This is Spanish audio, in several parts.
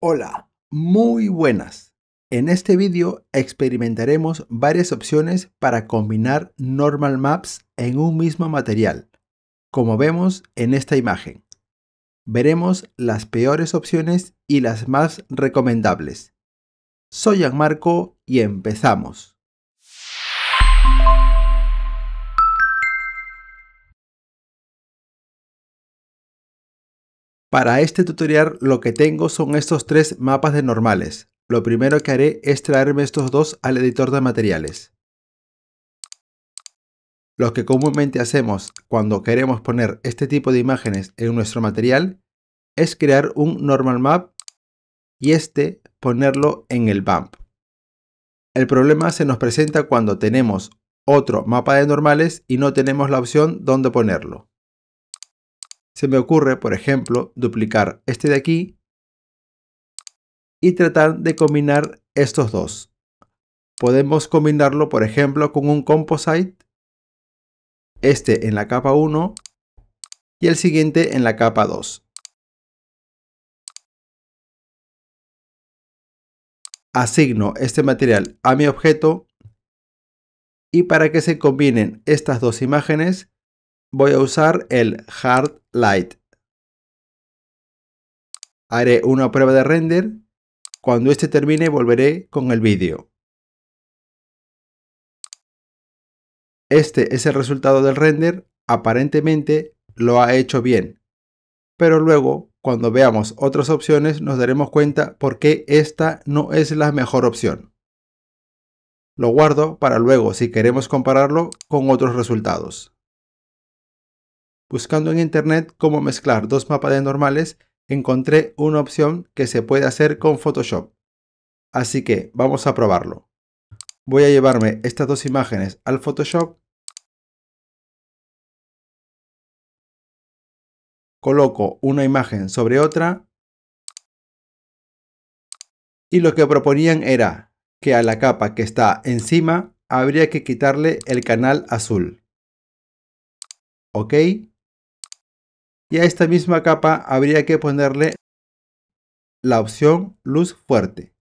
Hola, muy buenas. En este vídeo experimentaremos varias opciones para combinar normal maps en un mismo material, como vemos en esta imagen. Veremos las peores opciones y las más recomendables. Soy Anmarco y empezamos. Para este tutorial lo que tengo son estos tres mapas de normales. Lo primero que haré es traerme estos dos al editor de materiales. Lo que comúnmente hacemos cuando queremos poner este tipo de imágenes en nuestro material es crear un normal map y este ponerlo en el bump. El problema se nos presenta cuando tenemos otro mapa de normales y no tenemos la opción donde ponerlo. Se me ocurre, por ejemplo, duplicar este de aquí y tratar de combinar estos dos. Podemos combinarlo, por ejemplo, con un composite, este en la capa 1 y el siguiente en la capa 2. Asigno este material a mi objeto y para que se combinen estas dos imágenes voy a usar el Hard Light. Haré una prueba de render. Cuando este termine volveré con el vídeo. Este es el resultado del render. Aparentemente lo ha hecho bien. Pero luego, cuando veamos otras opciones, nos daremos cuenta por qué esta no es la mejor opción. Lo guardo para luego si queremos compararlo con otros resultados. Buscando en internet cómo mezclar dos mapas de normales, encontré una opción que se puede hacer con Photoshop. Así que vamos a probarlo. Voy a llevarme estas dos imágenes al Photoshop. Coloco una imagen sobre otra. Y lo que proponían era que a la capa que está encima habría que quitarle el canal azul. OK. Y a esta misma capa habría que ponerle la opción luz fuerte.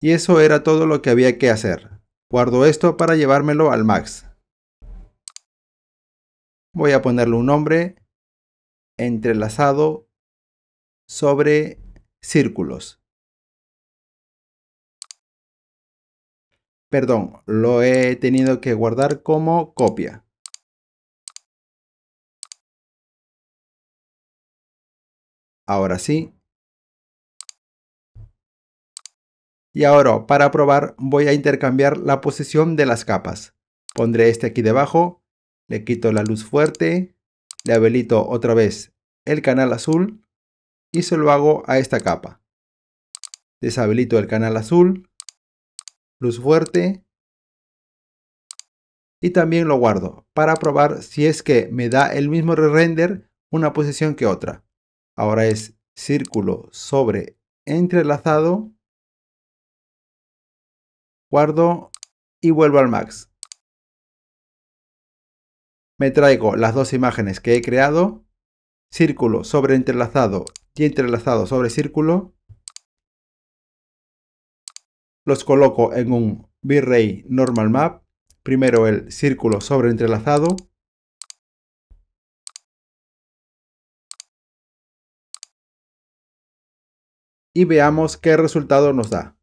Y eso era todo lo que había que hacer. Guardo esto para llevármelo al max. Voy a ponerle un nombre entrelazado sobre círculos. Perdón, lo he tenido que guardar como copia. Ahora sí. Y ahora, para probar, voy a intercambiar la posición de las capas. Pondré este aquí debajo, le quito la luz fuerte, le habilito otra vez el canal azul y se lo hago a esta capa. Deshabilito el canal azul, luz fuerte y también lo guardo para probar si es que me da el mismo re-render una posición que otra. Ahora es círculo sobre entrelazado. Guardo y vuelvo al max. Me traigo las dos imágenes que he creado. Círculo sobre entrelazado y entrelazado sobre círculo. Los coloco en un Virray Normal Map. Primero el círculo sobre entrelazado y veamos qué resultado nos da.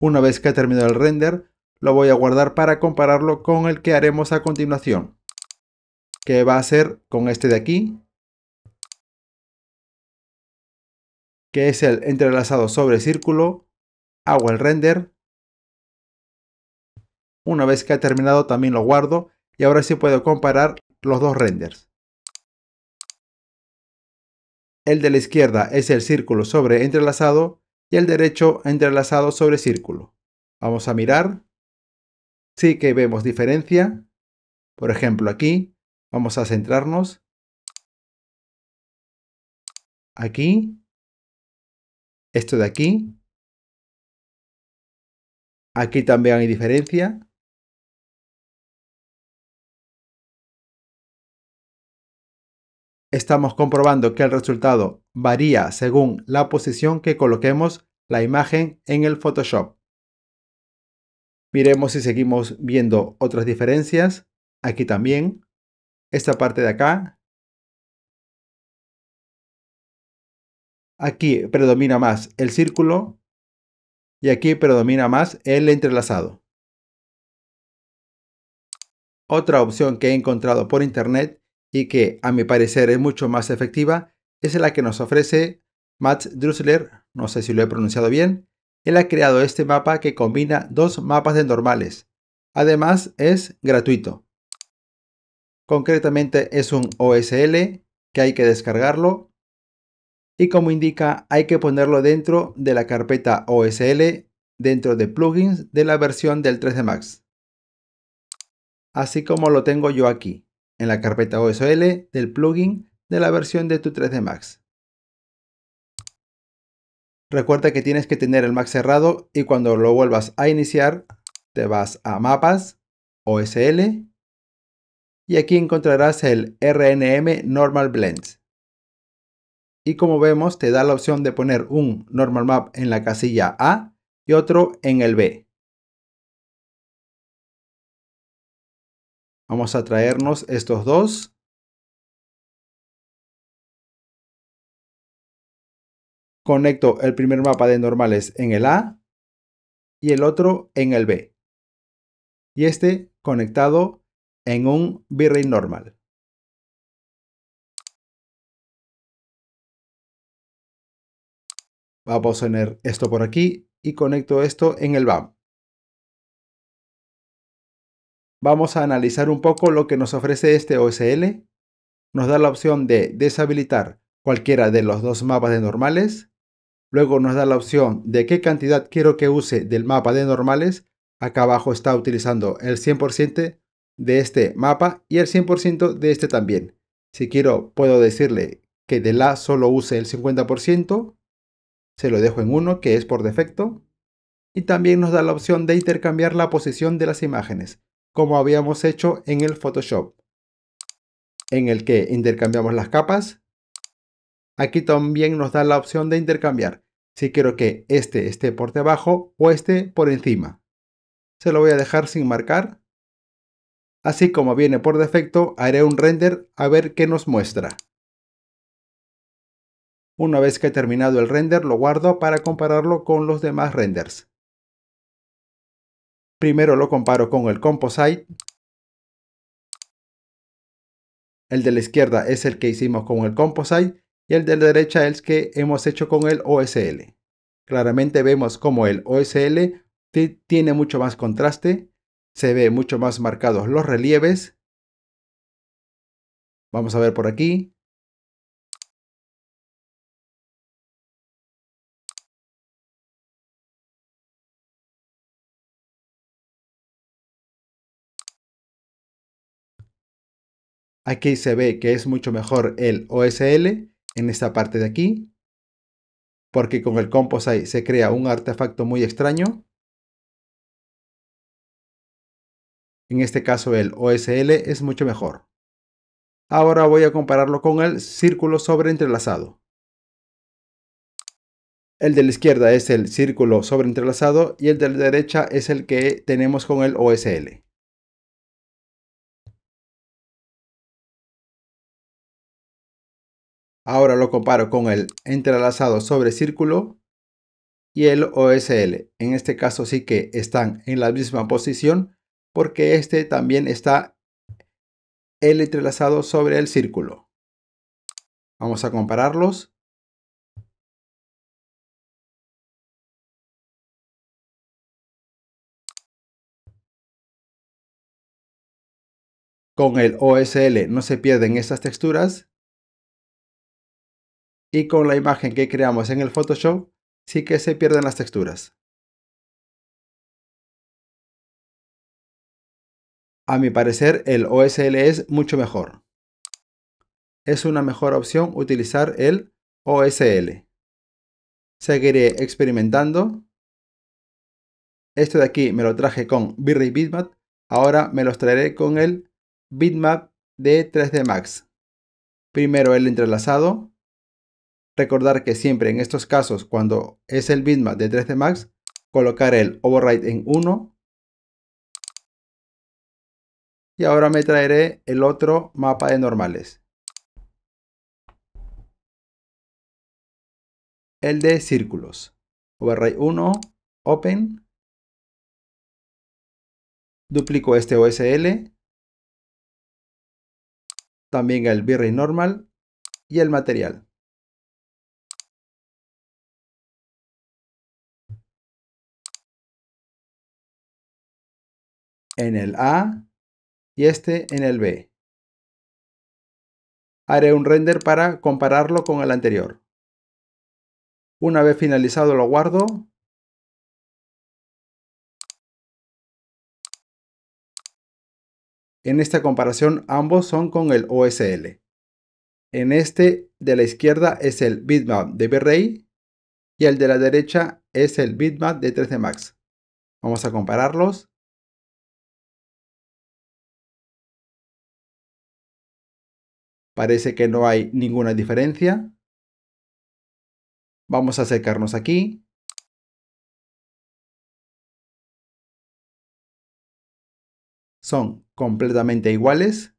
Una vez que ha terminado el render, lo voy a guardar para compararlo con el que haremos a continuación, que va a ser con este de aquí, que es el entrelazado sobre círculo, hago el render, una vez que ha terminado también lo guardo y ahora sí puedo comparar los dos renders el de la izquierda es el círculo sobre entrelazado y el derecho entrelazado sobre círculo. Vamos a mirar. Sí que vemos diferencia. Por ejemplo, aquí vamos a centrarnos. Aquí. Esto de aquí. Aquí también hay diferencia. estamos comprobando que el resultado varía según la posición que coloquemos la imagen en el Photoshop. Miremos si seguimos viendo otras diferencias. Aquí también, esta parte de acá. Aquí predomina más el círculo y aquí predomina más el entrelazado. Otra opción que he encontrado por internet y que a mi parecer es mucho más efectiva es la que nos ofrece Matt Drusler, no sé si lo he pronunciado bien, él ha creado este mapa que combina dos mapas de normales. Además es gratuito. Concretamente es un OSL que hay que descargarlo y como indica hay que ponerlo dentro de la carpeta OSL dentro de plugins de la versión del 3D Max. Así como lo tengo yo aquí en la carpeta OSL del plugin de la versión de tu 3D Max. Recuerda que tienes que tener el Max cerrado y cuando lo vuelvas a iniciar, te vas a Mapas, OSL, y aquí encontrarás el RNM Normal Blend. Y como vemos, te da la opción de poner un Normal Map en la casilla A y otro en el B. Vamos a traernos estos dos. Conecto el primer mapa de normales en el A y el otro en el B. Y este conectado en un V-Ray normal. Vamos a poner esto por aquí y conecto esto en el BAM vamos a analizar un poco lo que nos ofrece este OSL. Nos da la opción de deshabilitar cualquiera de los dos mapas de normales. Luego nos da la opción de qué cantidad quiero que use del mapa de normales. Acá abajo está utilizando el 100% de este mapa y el 100% de este también. Si quiero puedo decirle que de la solo use el 50%. Se lo dejo en 1 que es por defecto. Y también nos da la opción de intercambiar la posición de las imágenes como habíamos hecho en el Photoshop, en el que intercambiamos las capas. Aquí también nos da la opción de intercambiar, si quiero que este esté por debajo o este por encima. Se lo voy a dejar sin marcar. Así como viene por defecto, haré un render a ver qué nos muestra. Una vez que he terminado el render, lo guardo para compararlo con los demás renders. Primero lo comparo con el composite. El de la izquierda es el que hicimos con el composite y el de la derecha es el que hemos hecho con el OSL. Claramente vemos como el OSL tiene mucho más contraste, se ve mucho más marcados los relieves. Vamos a ver por aquí. Aquí se ve que es mucho mejor el OSL en esta parte de aquí, porque con el Composite se crea un artefacto muy extraño. En este caso el OSL es mucho mejor. Ahora voy a compararlo con el círculo sobreentrelazado. El de la izquierda es el círculo sobreentrelazado y el de la derecha es el que tenemos con el OSL. Ahora lo comparo con el entrelazado sobre círculo y el OSL. En este caso sí que están en la misma posición porque este también está el entrelazado sobre el círculo. Vamos a compararlos. Con el OSL no se pierden estas texturas y con la imagen que creamos en el Photoshop sí que se pierden las texturas. A mi parecer el OSL es mucho mejor. Es una mejor opción utilizar el OSL. Seguiré experimentando. Esto de aquí me lo traje con v Bitmap. Ahora me los traeré con el Bitmap de 3D Max. Primero el entrelazado, Recordar que siempre en estos casos, cuando es el bitmap de 3D Max, colocar el override en 1. Y ahora me traeré el otro mapa de normales. El de círculos. Override 1, open. Duplico este OSL. También el Bitrate normal y el material. en el A y este en el B. Haré un render para compararlo con el anterior. Una vez finalizado lo guardo. En esta comparación ambos son con el OSL. En este de la izquierda es el bitmap de v y el de la derecha es el bitmap de 13 Max. Vamos a compararlos. Parece que no hay ninguna diferencia. Vamos a acercarnos aquí. Son completamente iguales.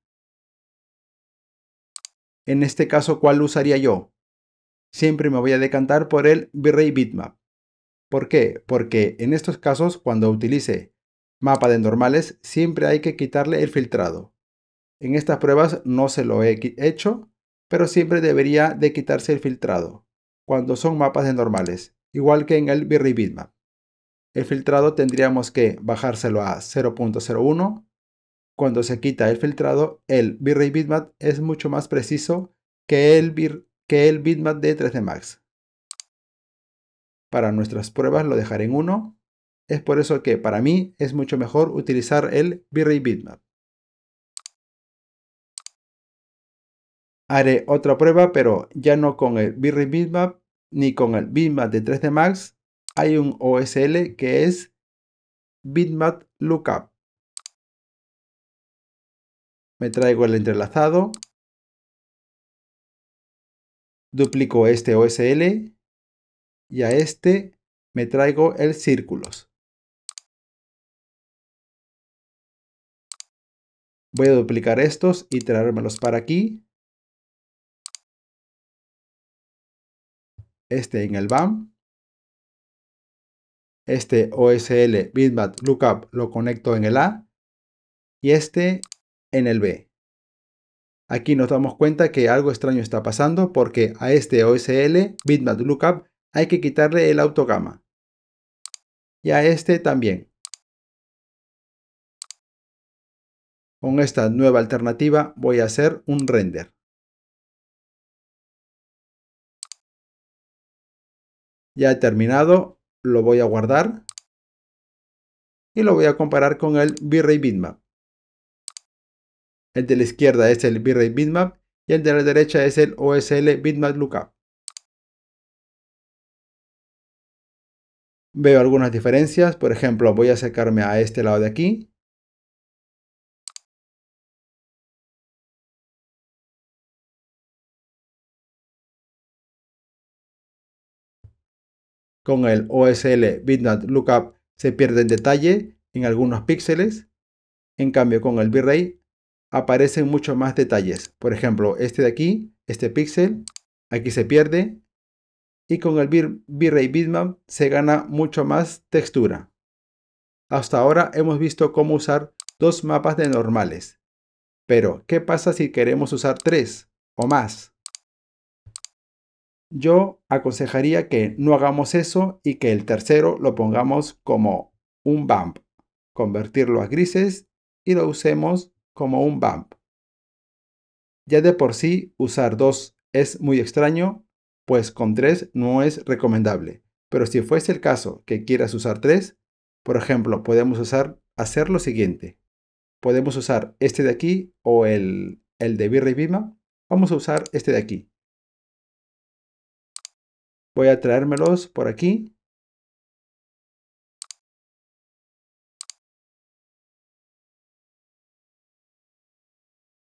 En este caso, ¿cuál usaría yo? Siempre me voy a decantar por el V-Ray Bitmap. ¿Por qué? Porque en estos casos, cuando utilice mapa de normales, siempre hay que quitarle el filtrado. En estas pruebas no se lo he hecho, pero siempre debería de quitarse el filtrado, cuando son mapas de normales, igual que en el Birri Bitmap. El filtrado tendríamos que bajárselo a 0.01. Cuando se quita el filtrado, el Birri Bitmap es mucho más preciso que el, que el bitmap de 3D Max. Para nuestras pruebas lo dejaré en 1. Es por eso que para mí es mucho mejor utilizar el Birri Bitmap. haré otra prueba, pero ya no con el Birri Bitmap ni con el Bitmap de 3D Max. Hay un OSL que es Bitmap Lookup. Me traigo el entrelazado. Duplico este OSL y a este me traigo el círculos. Voy a duplicar estos y traérmelos para aquí. este en el BAM. Este OSL Bitmap Lookup lo conecto en el A y este en el B. Aquí nos damos cuenta que algo extraño está pasando porque a este OSL Bitmap Lookup hay que quitarle el autogama. Y a este también. Con esta nueva alternativa voy a hacer un render. Ya he terminado, lo voy a guardar y lo voy a comparar con el V-Ray Bitmap. El de la izquierda es el V-Ray Bitmap y el de la derecha es el OSL Bitmap Lookup. Veo algunas diferencias, por ejemplo voy a acercarme a este lado de aquí Con el OSL bitmap Lookup se pierde el detalle en algunos píxeles. En cambio, con el V-Ray aparecen muchos más detalles. Por ejemplo, este de aquí, este píxel, aquí se pierde. Y con el V-Ray Bitmap se gana mucho más textura. Hasta ahora hemos visto cómo usar dos mapas de normales. Pero, ¿qué pasa si queremos usar tres o más? Yo aconsejaría que no hagamos eso y que el tercero lo pongamos como un bump, convertirlo a grises y lo usemos como un bump. Ya de por sí usar dos es muy extraño, pues con tres no es recomendable. Pero si fuese el caso que quieras usar tres, por ejemplo, podemos usar, hacer lo siguiente. Podemos usar este de aquí o el, el de Bima. Vamos a usar este de aquí. Voy a traérmelos por aquí.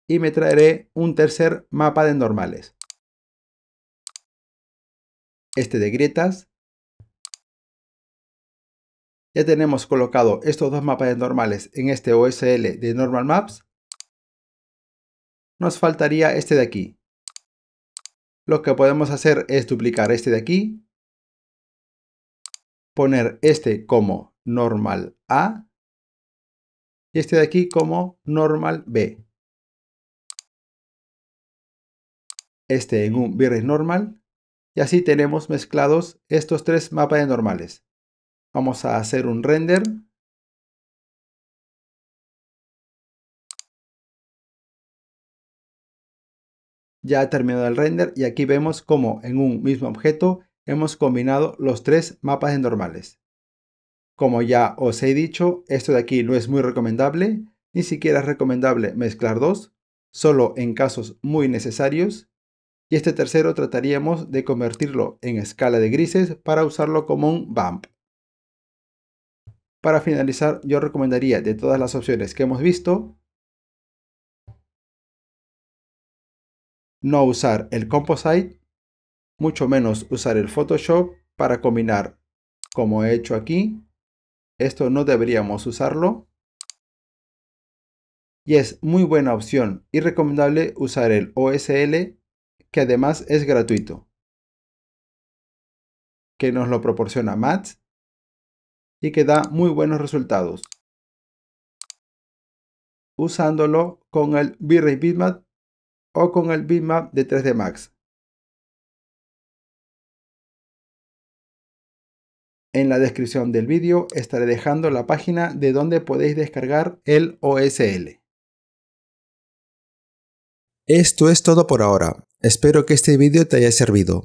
Y me traeré un tercer mapa de normales. Este de grietas. Ya tenemos colocado estos dos mapas de normales en este OSL de Normal Maps. Nos faltaría este de aquí, lo que podemos hacer es duplicar este de aquí, poner este como normal A y este de aquí como normal B. Este en un virus normal y así tenemos mezclados estos tres mapas de normales. Vamos a hacer un render ya ha terminado el render y aquí vemos cómo en un mismo objeto hemos combinado los tres mapas de normales. Como ya os he dicho, esto de aquí no es muy recomendable, ni siquiera es recomendable mezclar dos, solo en casos muy necesarios, y este tercero trataríamos de convertirlo en escala de grises para usarlo como un bump. Para finalizar, yo recomendaría de todas las opciones que hemos visto, no usar el composite, mucho menos usar el Photoshop para combinar, como he hecho aquí. Esto no deberíamos usarlo. Y es muy buena opción y recomendable usar el OSL, que además es gratuito, que nos lo proporciona Mats y que da muy buenos resultados. Usándolo con el V-Ray Bitmap o con el bitmap de 3D Max. En la descripción del vídeo estaré dejando la página de donde podéis descargar el OSL. Esto es todo por ahora. Espero que este vídeo te haya servido.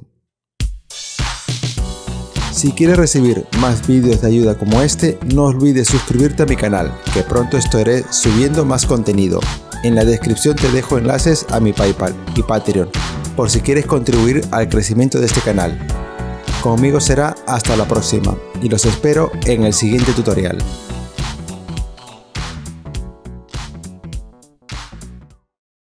Si quieres recibir más vídeos de ayuda como este, no olvides suscribirte a mi canal, que pronto estaré subiendo más contenido. En la descripción te dejo enlaces a mi PayPal y Patreon por si quieres contribuir al crecimiento de este canal. Conmigo será hasta la próxima y los espero en el siguiente tutorial.